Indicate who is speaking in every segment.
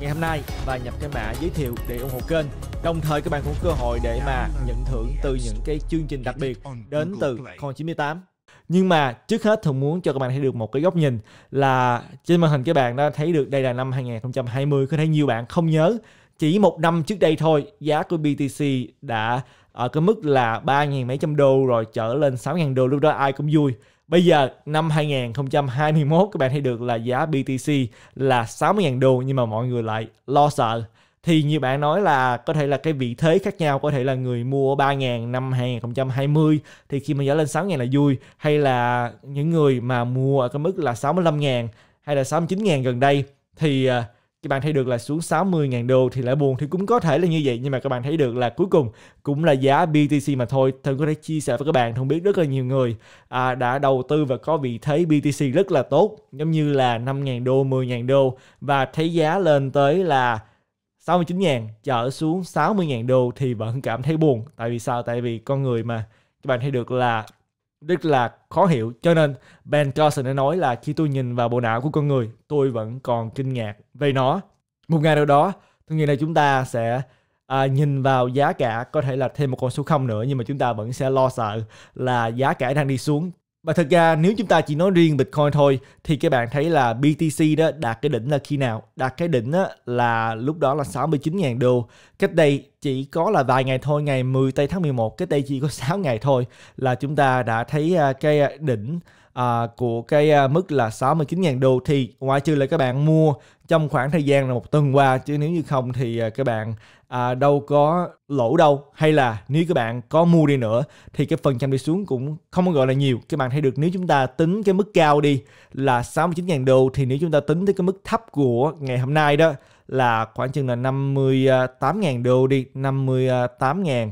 Speaker 1: ngày hôm nay và nhập cái mã giới thiệu để ủng hộ kênh. Đồng thời các bạn cũng cơ hội để mà nhận thưởng từ những cái chương trình đặc biệt đến từ Con 98. Nhưng mà trước hết thường muốn cho các bạn thấy được một cái góc nhìn là trên màn hình các bạn đã thấy được đây là năm 2020 có thể nhiều bạn không nhớ chỉ một năm trước đây thôi giá của BTC đã ở ờ, cái mức là 3.000 mấy trăm đô rồi trở lên 6.000 đô lúc đó ai cũng vui Bây giờ năm 2021 các bạn thấy được là giá BTC là 60.000 đô nhưng mà mọi người lại lo sợ thì như bạn nói là có thể là cái vị thế khác nhau có thể là người mua 3.000 năm 2020 thì khi mà giá lên 6.000 là vui hay là những người mà mua ở cái mức là 65.000 hay là 69.000 gần đây thì à, các bạn thấy được là xuống 60.000 đô thì lại buồn thì cũng có thể là như vậy nhưng mà các bạn thấy được là cuối cùng cũng là giá BTC mà thôi thân có thể chia sẻ với các bạn không biết rất là nhiều người à, đã đầu tư và có vị thế BTC rất là tốt giống như là 5.000 đô 10.000 đô và thấy giá lên tới là 69.000 trở xuống 60.000 đô thì vẫn cảm thấy buồn tại vì sao tại vì con người mà các bạn thấy được là rất là khó hiểu cho nên Ben Carson đã nói là khi tôi nhìn vào bộ não của con người tôi vẫn còn kinh ngạc về nó một ngày nào đó tôi nghĩ là chúng ta sẽ à, nhìn vào giá cả có thể là thêm một con số không nữa nhưng mà chúng ta vẫn sẽ lo sợ là giá cả đang đi xuống và thật ra nếu chúng ta chỉ nói riêng Bitcoin thôi thì các bạn thấy là BTC đó đạt cái đỉnh là khi nào? Đạt cái đỉnh đó là lúc đó là 69.000 đô. Cách đây chỉ có là vài ngày thôi, ngày 10 tây tháng 11, cách đây chỉ có 6 ngày thôi là chúng ta đã thấy à, cái đỉnh à, của cái à, mức là 69.000 đô thì ngoài trừ là các bạn mua trong khoảng thời gian là một tuần qua chứ nếu như không thì à, các bạn à, đâu có lỗ đâu hay là nếu các bạn có mua đi nữa thì cái phần trăm đi xuống cũng không gọi là nhiều các bạn thấy được nếu chúng ta tính cái mức cao đi là 69.000 đô thì nếu chúng ta tính tới cái mức thấp của ngày hôm nay đó là khoảng chừng là 58.000 đô đi 58.000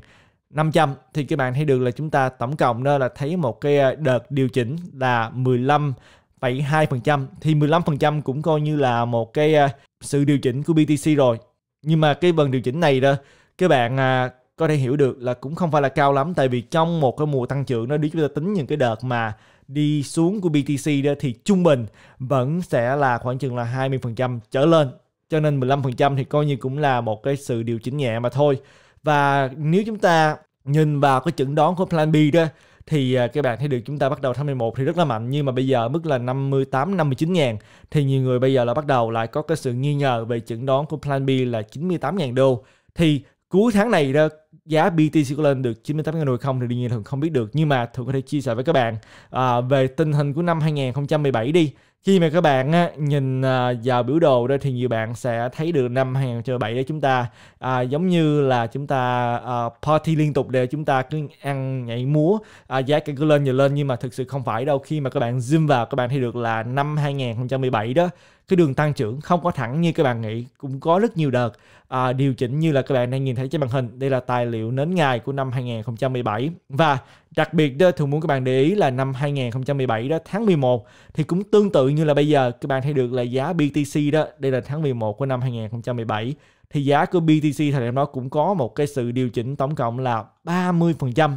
Speaker 1: 500 thì các bạn thấy được là chúng ta tổng cộng đó là thấy một cái à, đợt điều chỉnh là 15 vậy 2% thì 15% cũng coi như là một cái à, sự điều chỉnh của BTC rồi. Nhưng mà cái phần điều chỉnh này đó các bạn à, có thể hiểu được là cũng không phải là cao lắm tại vì trong một cái mùa tăng trưởng nó đi chúng ta tính những cái đợt mà đi xuống của BTC đó thì trung bình vẫn sẽ là khoảng chừng là 20% trở lên. Cho nên 15% thì coi như cũng là một cái sự điều chỉnh nhẹ mà thôi. Và nếu chúng ta nhìn vào cái chẩn đoán của Plan B đó thì à, các bạn thấy được chúng ta bắt đầu tháng 11 thì rất là mạnh nhưng mà bây giờ mức là 58 59 ngàn thì nhiều người bây giờ là bắt đầu lại có cái sự nghi ngờ về chẩn đoán của Plan B là 98 ngàn đô thì cuối tháng này đó giá BTC có lên được 98 ngàn đô không thì đương nhiên thường không biết được nhưng mà thường có thể chia sẻ với các bạn à, về tình hình của năm 2017 đi khi mà các bạn á, nhìn à, vào biểu đồ đó thì nhiều bạn sẽ thấy được năm 2007 đó chúng ta à, giống như là chúng ta à, party liên tục để chúng ta cứ ăn nhảy múa à, giá cả cứ lên nhiều lên nhưng mà thực sự không phải đâu khi mà các bạn zoom vào các bạn thấy được là năm 2017 đó cái đường tăng trưởng không có thẳng như các bạn nghĩ cũng có rất nhiều đợt à, điều chỉnh như là các bạn đang nhìn thấy trên màn hình đây là tài liệu nến ngày của năm 2017 và Đặc biệt đó, thường muốn các bạn để ý là năm 2017 đó tháng 11 thì cũng tương tự như là bây giờ các bạn thấy được là giá BTC đó, đây là tháng 11 của năm 2017 thì giá của BTC thời điểm đó cũng có một cái sự điều chỉnh tổng cộng là 30%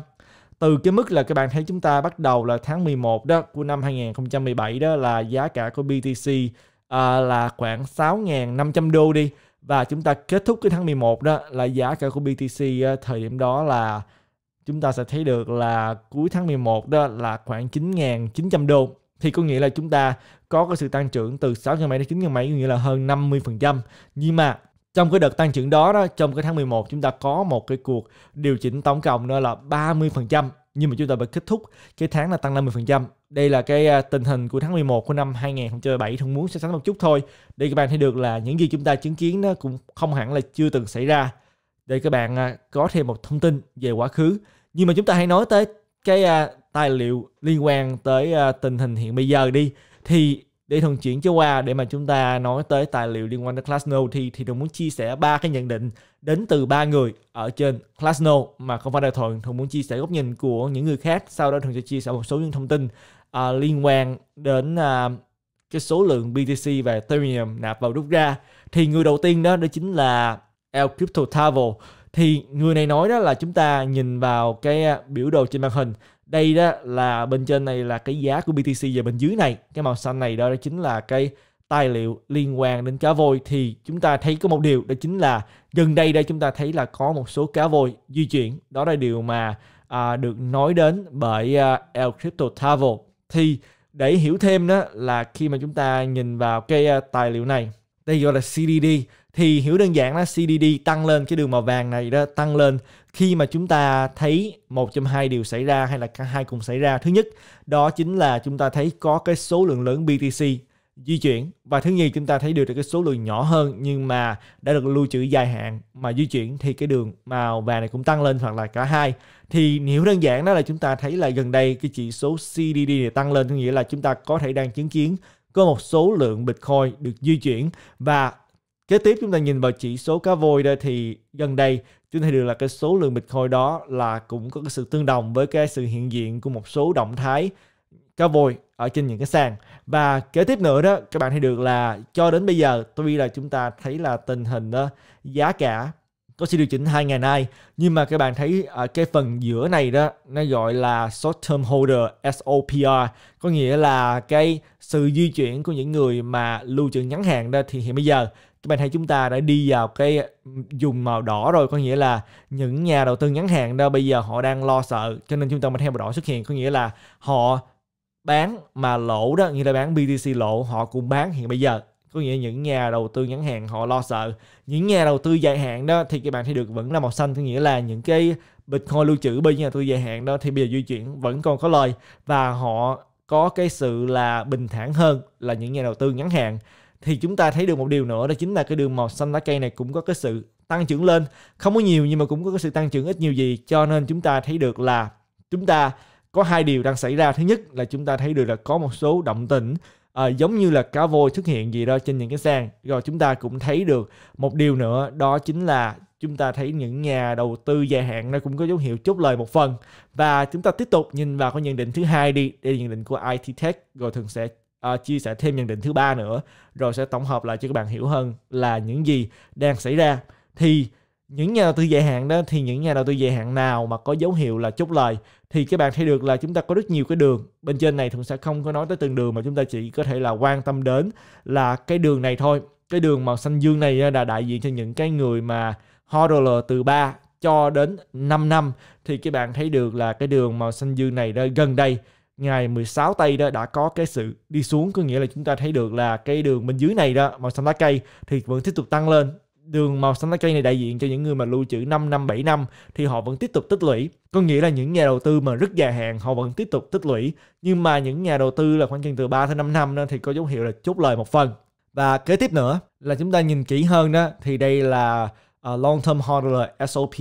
Speaker 1: từ cái mức là các bạn thấy chúng ta bắt đầu là tháng 11 đó của năm 2017 đó là giá cả của BTC à, là khoảng 6.500 đô đi và chúng ta kết thúc cái tháng 11 đó là giá cả của BTC à, thời điểm đó là chúng ta sẽ thấy được là cuối tháng 11 đó là khoảng 9.900 đô thì có nghĩa là chúng ta có cái sự tăng trưởng từ 6 000 mấy đến 9 000 mấy có nghĩa là hơn 50%. Nhưng mà trong cái đợt tăng trưởng đó đó trong cái tháng 11 chúng ta có một cái cuộc điều chỉnh tổng cộng đó là 30% nhưng mà chúng ta phải kết thúc cái tháng là tăng 50%. Đây là cái à, tình hình của tháng 11 của năm 2017 thường muốn so sánh một chút thôi để các bạn thấy được là những gì chúng ta chứng kiến nó cũng không hẳn là chưa từng xảy ra để các bạn à, có thêm một thông tin về quá khứ nhưng mà chúng ta hãy nói tới cái à, tài liệu liên quan tới à, tình hình hiện bây giờ đi thì để thuận chuyển cho qua để mà chúng ta nói tới tài liệu liên quan tới Classno thì thì tôi muốn chia sẻ ba cái nhận định đến từ ba người ở trên Classno mà không phải là thuận thuận muốn chia sẻ góc nhìn của những người khác sau đó thuận sẽ chia sẻ một số những thông tin uh, liên quan đến uh, cái số lượng BTC và Ethereum nạp vào rút ra thì người đầu tiên đó đó chính là El Crypto Travel thì người này nói đó là chúng ta nhìn vào cái à, biểu đồ trên màn hình đây đó là bên trên này là cái giá của BTC và bên dưới này cái màu xanh này đó, chính là cái tài liệu liên quan đến cá voi thì chúng ta thấy có một điều đó chính là gần đây đây chúng ta thấy là có một số cá voi di chuyển đó là điều mà à, được nói đến bởi à, El Crypto Travel thì để hiểu thêm đó là khi mà chúng ta nhìn vào cái à, tài liệu này đây gọi là CDD thì hiểu đơn giản là CDD tăng lên cái đường màu vàng này đó tăng lên khi mà chúng ta thấy một trong hai điều xảy ra hay là cả hai cùng xảy ra thứ nhất đó chính là chúng ta thấy có cái số lượng lớn BTC di chuyển và thứ nhì chúng ta thấy được cái số lượng nhỏ hơn nhưng mà đã được lưu trữ dài hạn mà di chuyển thì cái đường màu vàng này cũng tăng lên hoặc là cả hai thì hiểu đơn giản đó là chúng ta thấy là gần đây cái chỉ số CDD này tăng lên có nghĩa là chúng ta có thể đang chứng kiến có một số lượng Bitcoin được di chuyển và Kế tiếp chúng ta nhìn vào chỉ số cá voi đây thì gần đây chúng ta được là cái số lượng Bitcoin đó là cũng có cái sự tương đồng với cái sự hiện diện của một số động thái cá voi ở trên những cái sàn và kế tiếp nữa đó các bạn thấy được là cho đến bây giờ tuy là chúng ta thấy là tình hình đó, giá cả có sự điều chỉnh hai ngày nay nhưng mà các bạn thấy ở cái phần giữa này đó nó gọi là short term holder SOPR có nghĩa là cái sự di chuyển của những người mà lưu trữ ngắn hạn đó thì hiện bây giờ các bạn thấy chúng ta đã đi vào cái dùng màu đỏ rồi có nghĩa là những nhà đầu tư ngắn hạn đó bây giờ họ đang lo sợ cho nên chúng ta mới theo màu đỏ xuất hiện có nghĩa là họ bán mà lỗ đó như là bán BTC lỗ họ cũng bán hiện bây giờ có nghĩa những nhà đầu tư ngắn hạn họ lo sợ những nhà đầu tư dài hạn đó thì các bạn thấy được vẫn là màu xanh có nghĩa là những cái Bitcoin lưu trữ bên nhà đầu tư dài hạn đó thì bây giờ di chuyển vẫn còn có lời và họ có cái sự là bình thản hơn là những nhà đầu tư ngắn hạn thì chúng ta thấy được một điều nữa đó chính là cái đường màu xanh lá cây này cũng có cái sự tăng trưởng lên không có nhiều nhưng mà cũng có cái sự tăng trưởng ít nhiều gì cho nên chúng ta thấy được là chúng ta có hai điều đang xảy ra thứ nhất là chúng ta thấy được là có một số động tĩnh à, giống như là cá voi xuất hiện gì đó trên những cái sàn rồi chúng ta cũng thấy được một điều nữa đó chính là chúng ta thấy những nhà đầu tư dài hạn nó cũng có dấu hiệu chốt lời một phần và chúng ta tiếp tục nhìn vào cái nhận định thứ hai đi đây là nhận định của IT Tech rồi thường sẽ uh, chia sẻ thêm nhận định thứ ba nữa rồi sẽ tổng hợp lại cho các bạn hiểu hơn là những gì đang xảy ra thì những nhà đầu tư dài hạn đó thì những nhà đầu tư dài hạn nào mà có dấu hiệu là chốt lời thì các bạn thấy được là chúng ta có rất nhiều cái đường bên trên này thường sẽ không có nói tới từng đường mà chúng ta chỉ có thể là quan tâm đến là cái đường này thôi cái đường màu xanh dương này là đại diện cho những cái người mà HODL từ 3 cho đến 5 năm thì các bạn thấy được là cái đường màu xanh dương này đó gần đây ngày 16 tây đó đã có cái sự đi xuống có nghĩa là chúng ta thấy được là cái đường bên dưới này đó màu xanh lá cây thì vẫn tiếp tục tăng lên đường màu xanh lá cây này đại diện cho những người mà lưu trữ 5 năm 7 năm thì họ vẫn tiếp tục tích lũy có nghĩa là những nhà đầu tư mà rất dài hạn họ vẫn tiếp tục tích lũy nhưng mà những nhà đầu tư là khoảng chừng từ 3 tới 5 năm đó, thì có dấu hiệu là chốt lời một phần và kế tiếp nữa là chúng ta nhìn kỹ hơn đó thì đây là uh, long term holder SOPR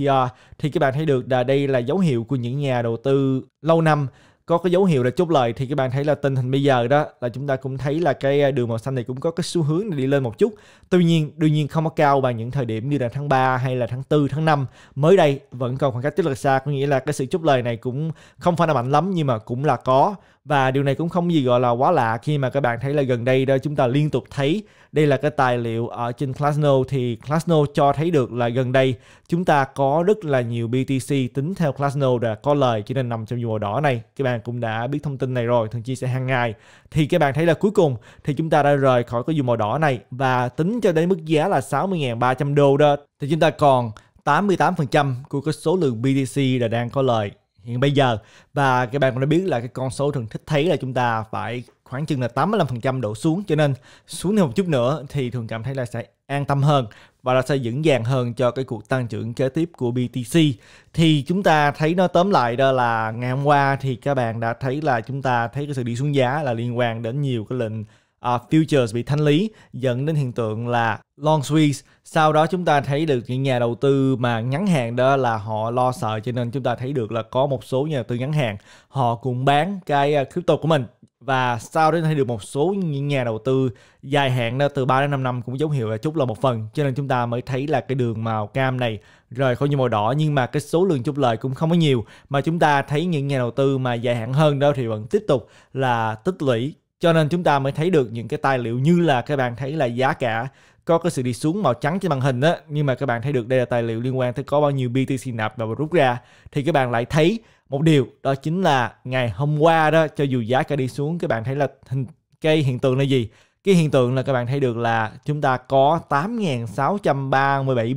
Speaker 1: thì các bạn thấy được là đây là dấu hiệu của những nhà đầu tư lâu năm có cái dấu hiệu là chốt lời thì các bạn thấy là tình hình bây giờ đó là chúng ta cũng thấy là cái à, đường màu xanh này cũng có cái xu hướng đi lên một chút. Tuy nhiên, đương nhiên không có cao bằng những thời điểm như là tháng 3 hay là tháng 4, tháng 5. Mới đây vẫn còn khoảng cách rất là xa, có nghĩa là cái sự chốt lời này cũng không phải là mạnh lắm nhưng mà cũng là có và điều này cũng không gì gọi là quá lạ khi mà các bạn thấy là gần đây đó chúng ta liên tục thấy đây là cái tài liệu ở trên Classno thì Classno cho thấy được là gần đây chúng ta có rất là nhiều BTC tính theo Classno đã có lời cho nên nằm trong vùng màu đỏ này các bạn bạn cũng đã biết thông tin này rồi thường chia sẻ hàng ngày thì các bạn thấy là cuối cùng thì chúng ta đã rời khỏi cái dù màu đỏ này và tính cho đến mức giá là 60.300 đô đó thì chúng ta còn 88% của cái số lượng BTC là đang có lời hiện bây giờ và các bạn cũng đã biết là cái con số thường thích thấy là chúng ta phải khoảng chừng là 85% độ xuống cho nên xuống thêm một chút nữa thì thường cảm thấy là sẽ an tâm hơn và là sẽ vững vàng hơn cho cái cuộc tăng trưởng kế tiếp của BTC. Thì chúng ta thấy nó tóm lại đó là ngày hôm qua thì các bạn đã thấy là chúng ta thấy cái sự đi xuống giá là liên quan đến nhiều cái lệnh uh, futures bị thanh lý dẫn đến hiện tượng là long squeeze sau đó chúng ta thấy được những nhà đầu tư mà ngắn hạn đó là họ lo sợ cho nên chúng ta thấy được là có một số nhà đầu tư ngắn hạn họ cũng bán cái à, crypto của mình và sau đến thấy được một số những nhà đầu tư dài hạn từ 3 đến 5 năm cũng dấu hiệu là chút là một phần cho nên chúng ta mới thấy là cái đường màu cam này rời khỏi như màu đỏ nhưng mà cái số lượng chút lời cũng không có nhiều mà chúng ta thấy những nhà đầu tư mà dài hạn hơn đó thì vẫn tiếp tục là tích lũy cho nên chúng ta mới thấy được những cái tài liệu như là các bạn thấy là giá cả có cái sự đi xuống màu trắng trên màn hình á nhưng mà các bạn thấy được đây là tài liệu liên quan tới có bao nhiêu BTC nạp và rút ra thì các bạn lại thấy một điều đó chính là ngày hôm qua đó cho dù giá cả đi xuống các bạn thấy là hình cái hiện tượng là gì cái hiện tượng là các bạn thấy được là chúng ta có 8.637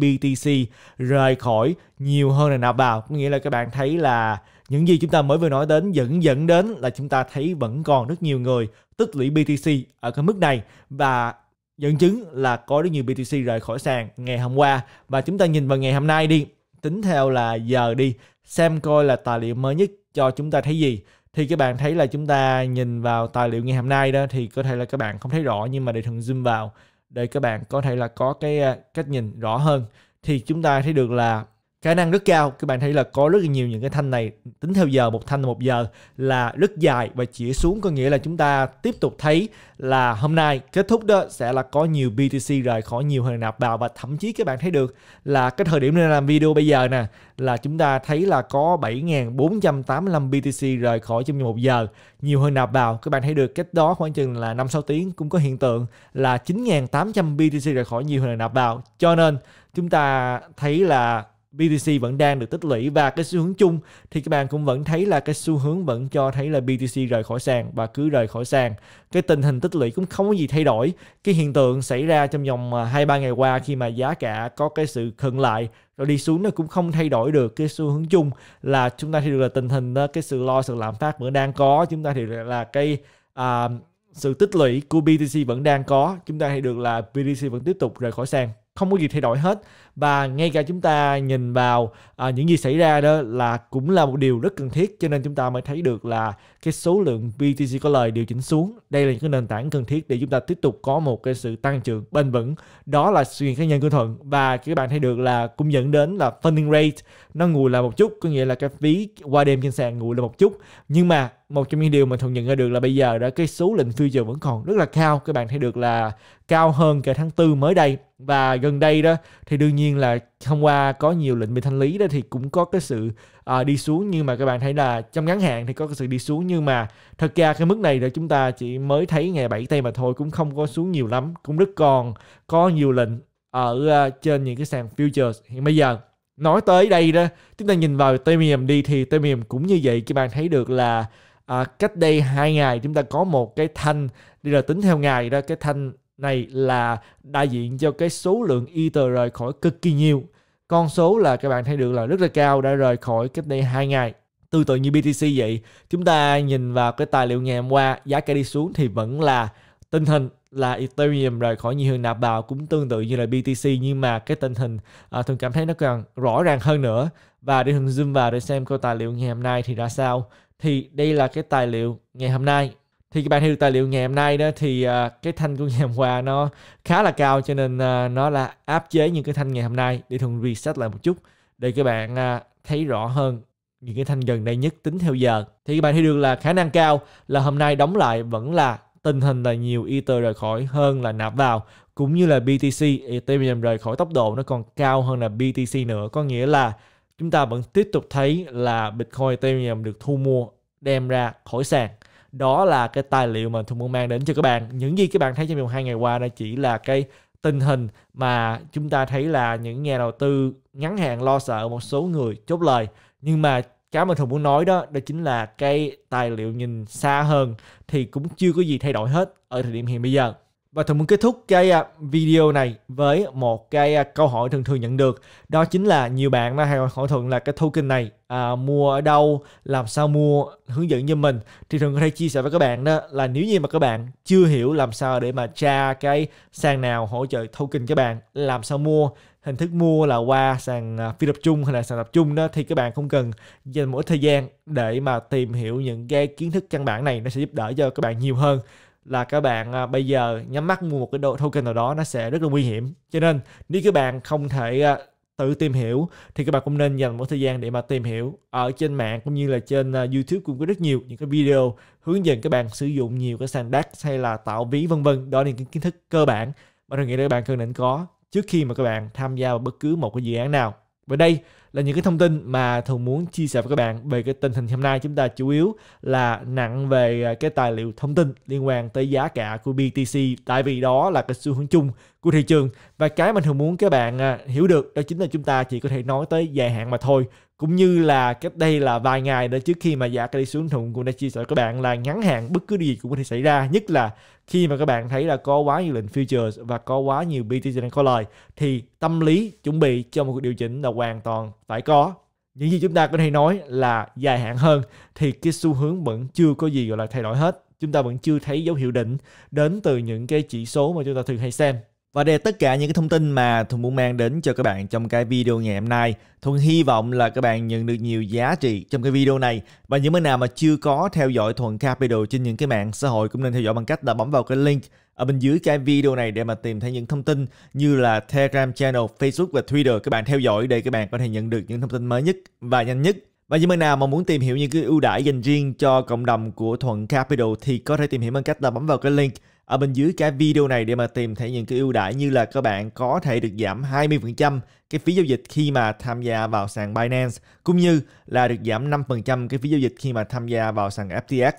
Speaker 1: BTC rời khỏi nhiều hơn là nạp vào. Có nghĩa là các bạn thấy là những gì chúng ta mới vừa nói đến dẫn dẫn đến là chúng ta thấy vẫn còn rất nhiều người tích lũy BTC ở cái mức này và dẫn chứng là có rất nhiều BTC rời khỏi sàn ngày hôm qua và chúng ta nhìn vào ngày hôm nay đi tính theo là giờ đi xem coi là tài liệu mới nhất cho chúng ta thấy gì thì các bạn thấy là chúng ta nhìn vào tài liệu ngày hôm nay đó thì có thể là các bạn không thấy rõ nhưng mà để thường zoom vào để các bạn có thể là có cái à, cách nhìn rõ hơn thì chúng ta thấy được là khả năng rất cao các bạn thấy là có rất là nhiều những cái thanh này tính theo giờ một thanh một giờ là rất dài và chỉ xuống có nghĩa là chúng ta tiếp tục thấy là hôm nay kết thúc đó sẽ là có nhiều BTC rời khỏi nhiều hàng nạp vào và thậm chí các bạn thấy được là cái thời điểm nên làm video bây giờ nè là chúng ta thấy là có 7.485 BTC rời khỏi trong một giờ nhiều hơn nạp vào các bạn thấy được cách đó khoảng chừng là 5-6 tiếng cũng có hiện tượng là 9.800 BTC rời khỏi nhiều hơn nạp vào cho nên chúng ta thấy là BTC vẫn đang được tích lũy và cái xu hướng chung thì các bạn cũng vẫn thấy là cái xu hướng vẫn cho thấy là BTC rời khỏi sàn và cứ rời khỏi sàn. Cái tình hình tích lũy cũng không có gì thay đổi. Cái hiện tượng xảy ra trong vòng 2-3 à, ngày qua khi mà giá cả có cái sự khựng lại rồi đi xuống nó cũng không thay đổi được cái xu hướng chung là chúng ta thì được là tình hình cái sự lo sự lạm phát vẫn đang có chúng ta thì là cái à, sự tích lũy của BTC vẫn đang có chúng ta thì được là BTC vẫn tiếp tục rời khỏi sàn không có gì thay đổi hết và ngay cả chúng ta nhìn vào à, những gì xảy ra đó là cũng là một điều rất cần thiết cho nên chúng ta mới thấy được là cái số lượng BTC có lời điều chỉnh xuống đây là những cái nền tảng cần thiết để chúng ta tiếp tục có một cái sự tăng trưởng bền vững đó là suy nghĩ cá nhân của thuận và các bạn thấy được là cũng dẫn đến là funding rate nó ngùi là một chút có nghĩa là cái phí qua đêm trên sàn ngùi là một chút nhưng mà một trong những điều mà thuận nhận ra được là bây giờ đã cái số lệnh future vẫn còn rất là cao các bạn thấy được là cao hơn cả tháng tư mới đây và gần đây đó thì đương nhiên nhiên là hôm qua có nhiều lệnh bị thanh lý đó thì cũng có cái sự à, đi xuống nhưng mà các bạn thấy là trong ngắn hạn thì có cái sự đi xuống nhưng mà thật ra cái mức này là chúng ta chỉ mới thấy ngày 7 tây mà thôi cũng không có xuống nhiều lắm cũng rất còn có nhiều lệnh ở uh, trên những cái sàn futures hiện bây giờ nói tới đây đó chúng ta nhìn vào Premium đi thì Premium cũng như vậy các bạn thấy được là à, cách đây hai ngày chúng ta có một cái thanh đi là tính theo ngày đó cái thanh này là đại diện cho cái số lượng ether rời khỏi cực kỳ nhiều. Con số là các bạn thấy được là rất là cao đã rời khỏi cách đây 2 ngày. Tương tự như BTC vậy, chúng ta nhìn vào cái tài liệu ngày hôm qua, giá cả đi xuống thì vẫn là tình hình là Ethereum rời khỏi nhiều hơn nạp vào cũng tương tự như là BTC nhưng mà cái tình hình à, thường cảm thấy nó càng rõ ràng hơn nữa và để thường zoom vào để xem cái tài liệu ngày hôm nay thì ra sao thì đây là cái tài liệu ngày hôm nay thì các bạn thấy được tài liệu ngày hôm nay đó thì uh, cái thanh của ngày hôm qua nó khá là cao cho nên uh, nó là áp chế những cái thanh ngày hôm nay để thường reset lại một chút để các bạn uh, thấy rõ hơn những cái thanh gần đây nhất tính theo giờ thì các bạn thấy được là khả năng cao là hôm nay đóng lại vẫn là tình hình là nhiều Ether rời khỏi hơn là nạp vào cũng như là BTC Ethereum rời khỏi tốc độ nó còn cao hơn là BTC nữa có nghĩa là chúng ta vẫn tiếp tục thấy là Bitcoin Ethereum được thu mua đem ra khỏi sàn đó là cái tài liệu mà Thu muốn mang đến cho các bạn những gì các bạn thấy trong vòng hai ngày qua đây chỉ là cái tình hình mà chúng ta thấy là những nhà đầu tư ngắn hạn lo sợ một số người chốt lời nhưng mà cái mà thường muốn nói đó đó chính là cái tài liệu nhìn xa hơn thì cũng chưa có gì thay đổi hết ở thời điểm hiện bây giờ và Thuận muốn kết thúc cái à, video này với một cái à, câu hỏi thường thường nhận được. Đó chính là nhiều bạn hay hỏi Thuận là cái token này à, mua ở đâu, làm sao mua, hướng dẫn cho mình. Thì thường có thể chia sẻ với các bạn đó là nếu như mà các bạn chưa hiểu làm sao để mà tra cái sàn nào hỗ trợ token các bạn, làm sao mua, hình thức mua là qua sàn à, phi tập trung hay là sàn tập trung đó thì các bạn không cần dành mỗi thời gian để mà tìm hiểu những cái kiến thức căn bản này nó sẽ giúp đỡ cho các bạn nhiều hơn là các bạn à, bây giờ nhắm mắt mua một cái đồ token nào đó nó sẽ rất là nguy hiểm cho nên nếu các bạn không thể à, tự tìm hiểu thì các bạn cũng nên dành một thời gian để mà tìm hiểu ở trên mạng cũng như là trên à, YouTube cũng có rất nhiều những cái video hướng dẫn các bạn sử dụng nhiều cái sàn DAX hay là tạo ví vân vân đó là những kiến thức cơ bản mà tôi nghĩ là các bạn cần nên có trước khi mà các bạn tham gia vào bất cứ một cái dự án nào và đây là những cái thông tin mà thường muốn chia sẻ với các bạn về cái tình hình hôm nay chúng ta chủ yếu là nặng về à, cái tài liệu thông tin liên quan tới giá cả của BTC tại vì đó là cái xu hướng chung của thị trường và cái mà thường muốn các bạn à, hiểu được đó chính là chúng ta chỉ có thể nói tới dài hạn mà thôi cũng như là cách đây là vài ngày nữa trước khi mà giá cây xuống thùng cũng đã chia sẻ các bạn là ngắn hạn bất cứ điều gì cũng có thể xảy ra nhất là khi mà các bạn thấy là có quá nhiều lệnh futures và có quá nhiều BTC đang có lời thì tâm lý chuẩn bị cho một cuộc điều chỉnh là hoàn toàn phải có những gì chúng ta có thể nói là dài hạn hơn thì cái xu hướng vẫn chưa có gì gọi là thay đổi hết chúng ta vẫn chưa thấy dấu hiệu đỉnh đến từ những cái chỉ số mà chúng ta thường hay xem và đây là tất cả những cái thông tin mà Thuận muốn mang đến cho các bạn trong cái video ngày hôm nay. Thuận hy vọng là các bạn nhận được nhiều giá trị trong cái video này. Và những bạn nào mà chưa có theo dõi Thuận Capital trên những cái mạng xã hội cũng nên theo dõi bằng cách là bấm vào cái link ở bên dưới cái video này để mà tìm thấy những thông tin như là Telegram channel, Facebook và Twitter các bạn theo dõi để các bạn có thể nhận được những thông tin mới nhất và nhanh nhất. Và những bạn nào mà muốn tìm hiểu những cái ưu đãi dành riêng cho cộng đồng của Thuận Capital thì có thể tìm hiểu bằng cách là bấm vào cái link ở bên dưới cái video này để mà tìm thấy những cái ưu đãi như là các bạn có thể được giảm 20% cái phí giao dịch khi mà tham gia vào sàn Binance cũng như là được giảm 5% cái phí giao dịch khi mà tham gia vào sàn FTX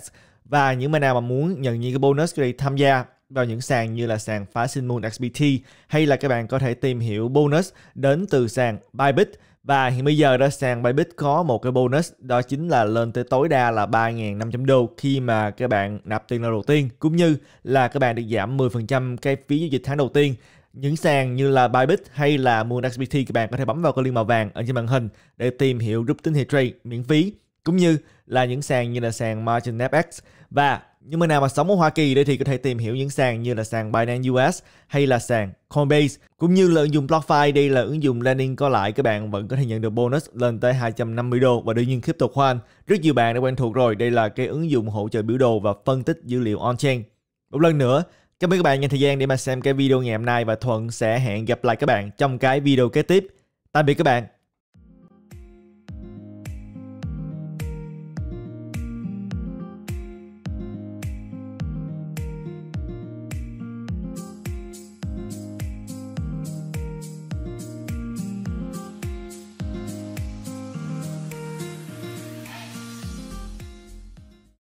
Speaker 1: và những bạn nào mà muốn nhận những cái bonus để tham gia vào những sàn như là sàn Fashion Moon XBT hay là các bạn có thể tìm hiểu bonus đến từ sàn Bybit và hiện bây giờ đó sàn Bybit có một cái bonus đó chính là lên tới tối đa là 3.500 đô khi mà các bạn nạp tiền lần đầu tiên cũng như là các bạn được giảm 10% cái phí giao dịch tháng đầu tiên. Những sàn như là Bybit hay là MoonXBT các bạn có thể bấm vào cái link màu vàng ở trên màn hình để tìm hiểu group tín hiệu trade miễn phí cũng như là những sàn như là sàn Margin FX và nhưng mà nào mà sống ở Hoa Kỳ đây thì có thể tìm hiểu những sàn như là sàn Binance US hay là sàn Coinbase. Cũng như là ứng dụng BlockFi, đây là ứng dụng landing có lãi các bạn vẫn có thể nhận được bonus lên tới 250 đô và đương nhiên crypto coin Rất nhiều bạn đã quen thuộc rồi, đây là cái ứng dụng hỗ trợ biểu đồ và phân tích dữ liệu on-chain. Một lần nữa, cảm ơn các bạn dành thời gian để mà xem cái video ngày hôm nay và Thuận sẽ hẹn gặp lại các bạn trong cái video kế tiếp. Tạm biệt các bạn.